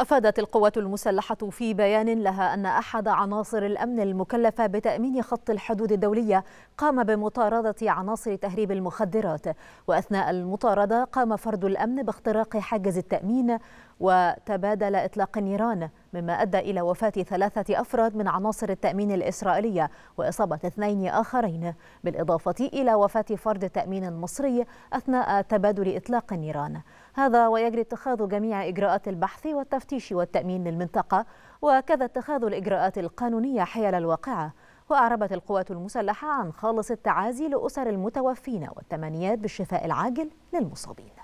أفادت القوات المسلحة في بيان لها أن أحد عناصر الأمن المكلفة بتأمين خط الحدود الدولية قام بمطاردة عناصر تهريب المخدرات وأثناء المطاردة قام فرد الأمن باختراق حاجز التأمين وتبادل إطلاق النيران مما أدى إلى وفاة ثلاثة أفراد من عناصر التأمين الإسرائيلية وإصابة اثنين آخرين بالإضافة إلى وفاة فرد تأمين مصري أثناء تبادل إطلاق النيران هذا ويجري اتخاذ جميع إجراءات البحث والتفتيش والتأمين للمنطقة وكذا اتخاذ الإجراءات القانونية حيال الواقعة وأعربت القوات المسلحة عن خالص التعازي لأسر المتوفين والتمنيات بالشفاء العاجل للمصابين